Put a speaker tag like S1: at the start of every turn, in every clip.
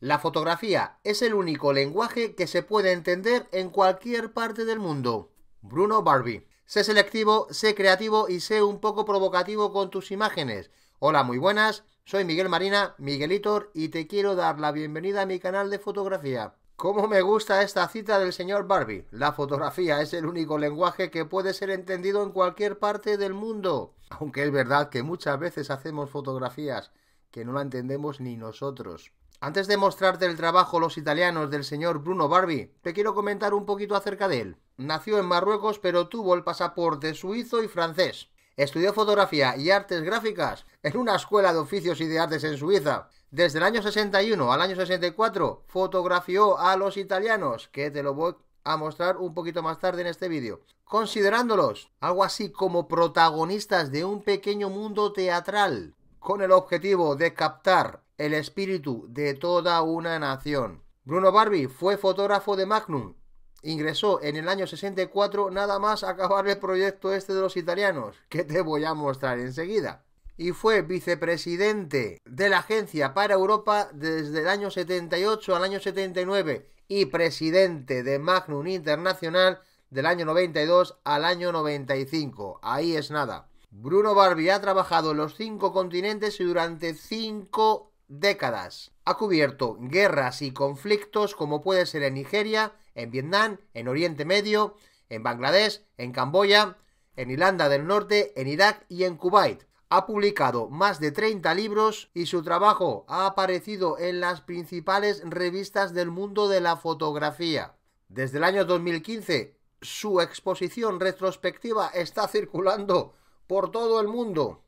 S1: La fotografía es el único lenguaje que se puede entender en cualquier parte del mundo. Bruno Barbie. Sé selectivo, sé creativo y sé un poco provocativo con tus imágenes. Hola, muy buenas. Soy Miguel Marina, Miguelitor, y te quiero dar la bienvenida a mi canal de fotografía. ¿Cómo me gusta esta cita del señor Barbie? La fotografía es el único lenguaje que puede ser entendido en cualquier parte del mundo. Aunque es verdad que muchas veces hacemos fotografías que no la entendemos ni nosotros. Antes de mostrarte el trabajo Los italianos del señor Bruno Barbie, te quiero comentar un poquito acerca de él. Nació en Marruecos pero tuvo el pasaporte suizo y francés. Estudió fotografía y artes gráficas en una escuela de oficios y de artes en Suiza. Desde el año 61 al año 64 fotografió a los italianos, que te lo voy a mostrar un poquito más tarde en este vídeo, considerándolos algo así como protagonistas de un pequeño mundo teatral, con el objetivo de captar el espíritu de toda una nación. Bruno Barbie fue fotógrafo de Magnum. Ingresó en el año 64 nada más acabar el proyecto este de los italianos, que te voy a mostrar enseguida. Y fue vicepresidente de la Agencia para Europa desde el año 78 al año 79 y presidente de Magnum Internacional del año 92 al año 95. Ahí es nada. Bruno Barbie ha trabajado en los cinco continentes y durante cinco décadas. Ha cubierto guerras y conflictos como puede ser en Nigeria, en Vietnam, en Oriente Medio, en Bangladesh, en Camboya, en Irlanda del Norte, en Irak y en Kuwait. Ha publicado más de 30 libros y su trabajo ha aparecido en las principales revistas del mundo de la fotografía. Desde el año 2015, su exposición retrospectiva está circulando por todo el mundo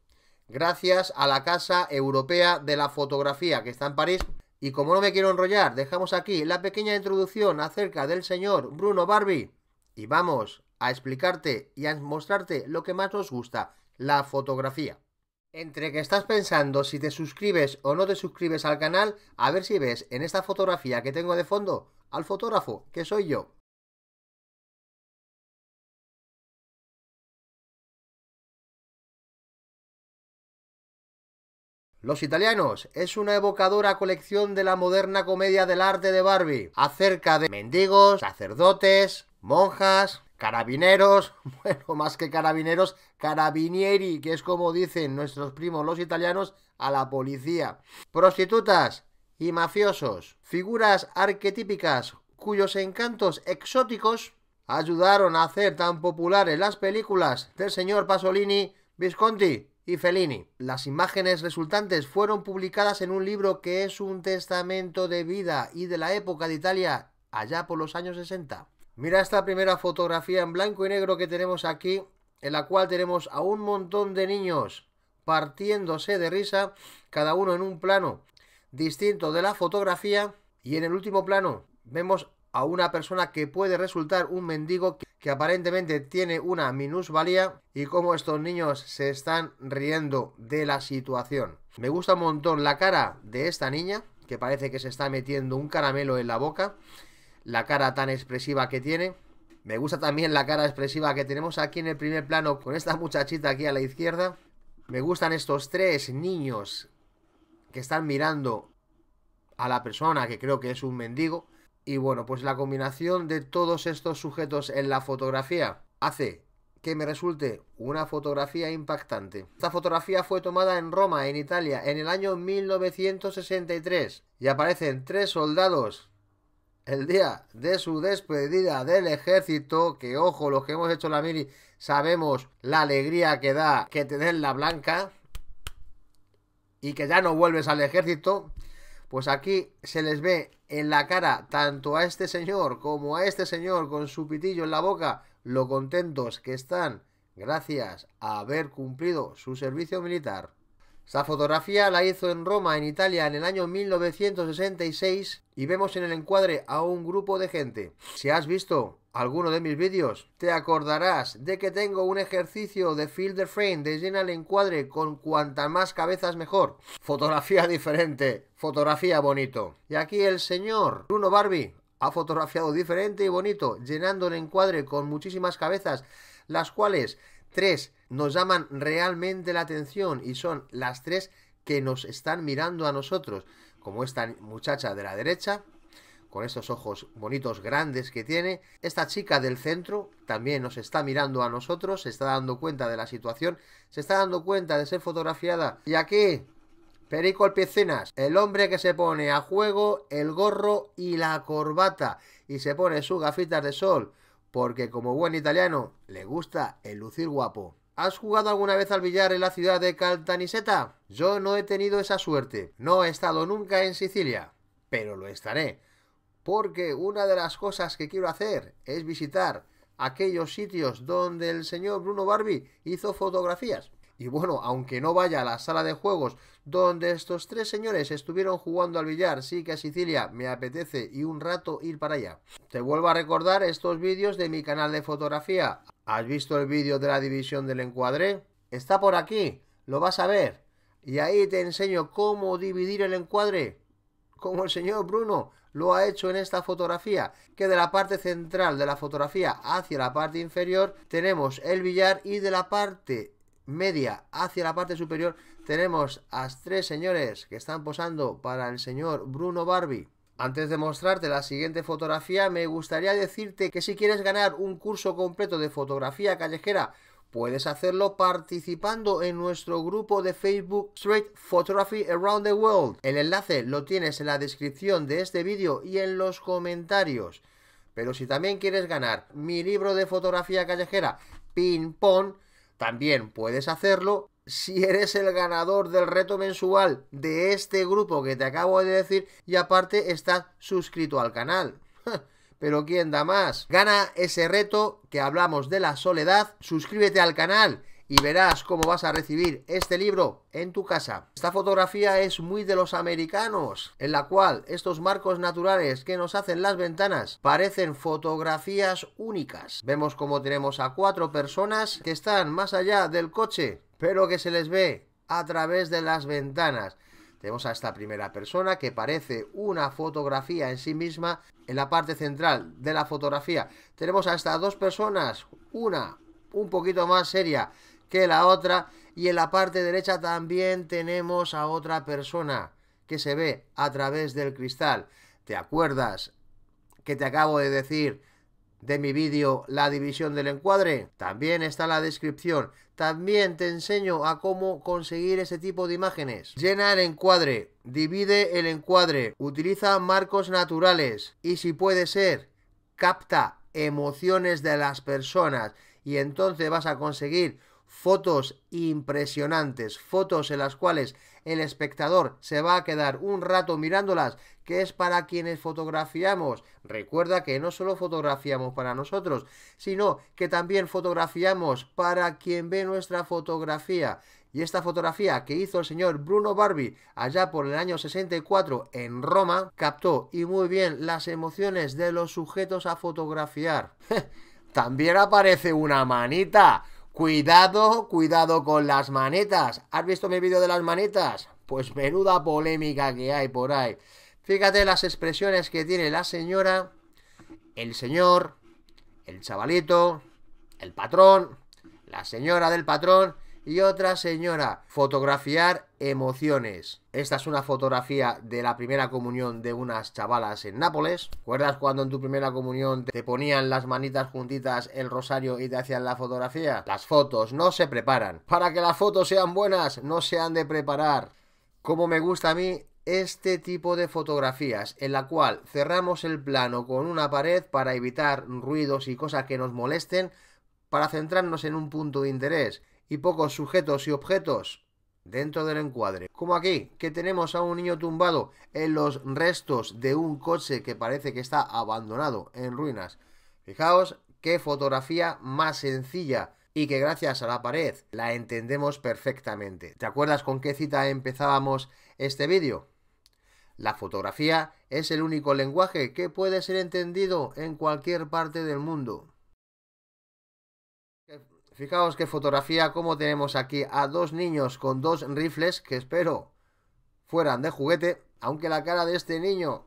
S1: gracias a la Casa Europea de la Fotografía, que está en París. Y como no me quiero enrollar, dejamos aquí la pequeña introducción acerca del señor Bruno Barbie y vamos a explicarte y a mostrarte lo que más nos gusta, la fotografía. Entre que estás pensando si te suscribes o no te suscribes al canal, a ver si ves en esta fotografía que tengo de fondo al fotógrafo, que soy yo. Los italianos es una evocadora colección de la moderna comedia del arte de Barbie, acerca de mendigos, sacerdotes, monjas, carabineros, bueno, más que carabineros, carabinieri, que es como dicen nuestros primos los italianos, a la policía. Prostitutas y mafiosos, figuras arquetípicas cuyos encantos exóticos ayudaron a hacer tan populares las películas del señor Pasolini Visconti y Fellini. Las imágenes resultantes fueron publicadas en un libro que es un testamento de vida y de la época de Italia allá por los años 60. Mira esta primera fotografía en blanco y negro que tenemos aquí, en la cual tenemos a un montón de niños partiéndose de risa, cada uno en un plano distinto de la fotografía, y en el último plano vemos a una persona que puede resultar un mendigo que aparentemente tiene una minusvalía y cómo estos niños se están riendo de la situación. Me gusta un montón la cara de esta niña, que parece que se está metiendo un caramelo en la boca, la cara tan expresiva que tiene. Me gusta también la cara expresiva que tenemos aquí en el primer plano con esta muchachita aquí a la izquierda. Me gustan estos tres niños que están mirando a la persona que creo que es un mendigo. Y bueno, pues la combinación de todos estos sujetos en la fotografía hace que me resulte una fotografía impactante. Esta fotografía fue tomada en Roma, en Italia, en el año 1963 y aparecen tres soldados el día de su despedida del ejército, que ojo, los que hemos hecho la mini sabemos la alegría que da que te la blanca y que ya no vuelves al ejército. Pues aquí se les ve en la cara tanto a este señor como a este señor con su pitillo en la boca lo contentos que están gracias a haber cumplido su servicio militar. Esta fotografía la hizo en Roma, en Italia, en el año 1966 y vemos en el encuadre a un grupo de gente. Si has visto alguno de mis vídeos, te acordarás de que tengo un ejercicio de field frame, de llenar el encuadre con cuantas más cabezas mejor. Fotografía diferente, fotografía bonito. Y aquí el señor Bruno Barbie ha fotografiado diferente y bonito, llenando el encuadre con muchísimas cabezas, las cuales tres nos llaman realmente la atención y son las tres que nos están mirando a nosotros, como esta muchacha de la derecha, con estos ojos bonitos grandes que tiene, esta chica del centro también nos está mirando a nosotros, se está dando cuenta de la situación, se está dando cuenta de ser fotografiada. Y aquí, Perico piecenas, el hombre que se pone a juego el gorro y la corbata y se pone sus gafitas de sol, porque como buen italiano le gusta el lucir guapo. ¿Has jugado alguna vez al billar en la ciudad de Caltaniseta? Yo no he tenido esa suerte. No he estado nunca en Sicilia, pero lo estaré. Porque una de las cosas que quiero hacer es visitar aquellos sitios donde el señor Bruno Barbie hizo fotografías. Y bueno, aunque no vaya a la sala de juegos donde estos tres señores estuvieron jugando al billar, sí que a Sicilia me apetece y un rato ir para allá. Te vuelvo a recordar estos vídeos de mi canal de fotografía. ¿Has visto el vídeo de la división del encuadre? Está por aquí, lo vas a ver. Y ahí te enseño cómo dividir el encuadre, como el señor Bruno lo ha hecho en esta fotografía, que de la parte central de la fotografía hacia la parte inferior tenemos el billar y de la parte media hacia la parte superior tenemos a tres señores que están posando para el señor Bruno Barbie. Antes de mostrarte la siguiente fotografía, me gustaría decirte que si quieres ganar un curso completo de fotografía callejera, puedes hacerlo participando en nuestro grupo de Facebook Street Photography Around the World. El enlace lo tienes en la descripción de este vídeo y en los comentarios. Pero si también quieres ganar mi libro de fotografía callejera, Ping Pong, también puedes hacerlo si eres el ganador del reto mensual de este grupo que te acabo de decir y aparte estás suscrito al canal. Pero ¿quién da más? Gana ese reto que hablamos de la soledad, suscríbete al canal y verás cómo vas a recibir este libro en tu casa. Esta fotografía es muy de los americanos, en la cual estos marcos naturales que nos hacen las ventanas parecen fotografías únicas. Vemos cómo tenemos a cuatro personas que están más allá del coche pero que se les ve a través de las ventanas. Tenemos a esta primera persona que parece una fotografía en sí misma. En la parte central de la fotografía tenemos a estas dos personas, una un poquito más seria que la otra. Y en la parte derecha también tenemos a otra persona que se ve a través del cristal. ¿Te acuerdas que te acabo de decir de mi vídeo La división del encuadre. También está la descripción. También te enseño a cómo conseguir ese tipo de imágenes. Llena el encuadre, divide el encuadre, utiliza marcos naturales y si puede ser, capta emociones de las personas y entonces vas a conseguir fotos impresionantes, fotos en las cuales el espectador se va a quedar un rato mirándolas, que es para quienes fotografiamos. Recuerda que no solo fotografiamos para nosotros, sino que también fotografiamos para quien ve nuestra fotografía. Y esta fotografía que hizo el señor Bruno Barbie allá por el año 64 en Roma captó y muy bien las emociones de los sujetos a fotografiar. También aparece una manita. Cuidado, cuidado con las manetas. ¿Has visto mi vídeo de las manetas? Pues menuda polémica que hay por ahí. Fíjate las expresiones que tiene la señora, el señor, el chavalito, el patrón, la señora del patrón y otra señora, fotografiar emociones. Esta es una fotografía de la primera comunión de unas chavalas en Nápoles. ¿Recuerdas cuando en tu primera comunión te ponían las manitas juntitas, el rosario y te hacían la fotografía? Las fotos no se preparan. Para que las fotos sean buenas, no se han de preparar. Como me gusta a mí este tipo de fotografías en la cual cerramos el plano con una pared para evitar ruidos y cosas que nos molesten para centrarnos en un punto de interés y pocos sujetos y objetos dentro del encuadre. Como aquí, que tenemos a un niño tumbado en los restos de un coche que parece que está abandonado en ruinas. Fijaos qué fotografía más sencilla y que gracias a la pared la entendemos perfectamente. ¿Te acuerdas con qué cita empezábamos este vídeo? La fotografía es el único lenguaje que puede ser entendido en cualquier parte del mundo. Fijaos qué fotografía, como tenemos aquí a dos niños con dos rifles que espero fueran de juguete, aunque la cara de este niño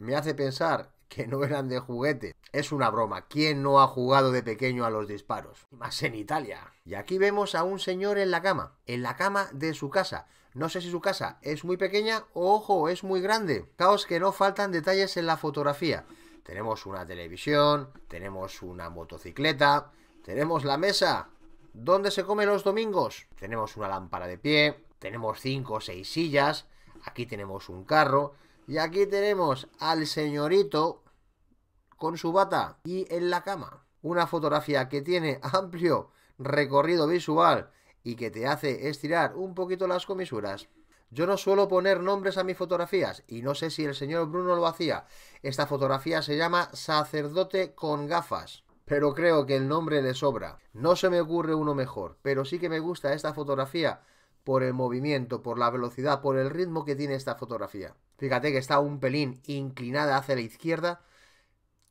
S1: me hace pensar que no eran de juguete. Es una broma, ¿quién no ha jugado de pequeño a los disparos? Más en Italia. Y aquí vemos a un señor en la cama, en la cama de su casa. No sé si su casa es muy pequeña o, ojo, es muy grande. Caos que no faltan detalles en la fotografía. Tenemos una televisión, tenemos una motocicleta, tenemos la mesa. ¿Dónde se come los domingos? Tenemos una lámpara de pie. Tenemos cinco o seis sillas. Aquí tenemos un carro. Y aquí tenemos al señorito con su bata y en la cama. Una fotografía que tiene amplio recorrido visual y que te hace estirar un poquito las comisuras. Yo no suelo poner nombres a mis fotografías y no sé si el señor Bruno lo hacía. Esta fotografía se llama Sacerdote con gafas pero creo que el nombre le sobra. No se me ocurre uno mejor, pero sí que me gusta esta fotografía por el movimiento, por la velocidad, por el ritmo que tiene esta fotografía. Fíjate que está un pelín inclinada hacia la izquierda,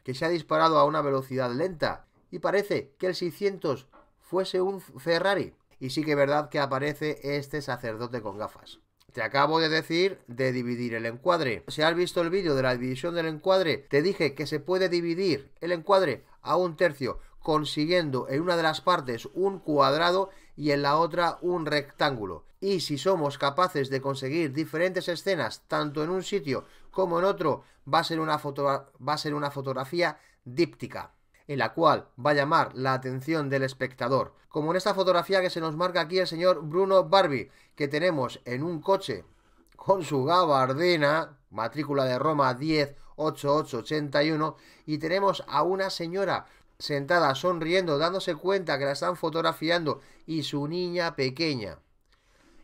S1: que se ha disparado a una velocidad lenta y parece que el 600 fuese un Ferrari. Y sí que es verdad que aparece este sacerdote con gafas. Te acabo de decir de dividir el encuadre. Si has visto el vídeo de la división del encuadre, te dije que se puede dividir el encuadre a un tercio, consiguiendo en una de las partes un cuadrado y en la otra un rectángulo. Y si somos capaces de conseguir diferentes escenas, tanto en un sitio como en otro, va a ser una, foto va a ser una fotografía díptica en la cual va a llamar la atención del espectador. Como en esta fotografía que se nos marca aquí el señor Bruno Barbie, que tenemos en un coche con su gabardina, matrícula de Roma 10 8881 y tenemos a una señora sentada sonriendo, dándose cuenta que la están fotografiando y su niña pequeña.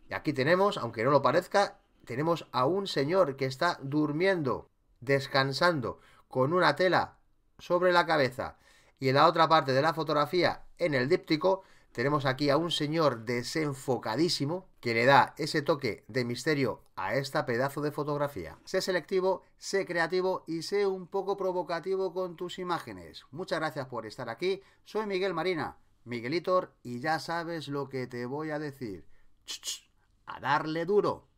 S1: Y aquí tenemos, aunque no lo parezca, tenemos a un señor que está durmiendo, descansando, con una tela sobre la cabeza y en la otra parte de la fotografía, en el díptico, tenemos aquí a un señor desenfocadísimo que le da ese toque de misterio a esta pedazo de fotografía. Sé selectivo, sé creativo y sé un poco provocativo con tus imágenes. Muchas gracias por estar aquí. Soy Miguel Marina, Miguelitor, y ya sabes lo que te voy a decir. a darle duro.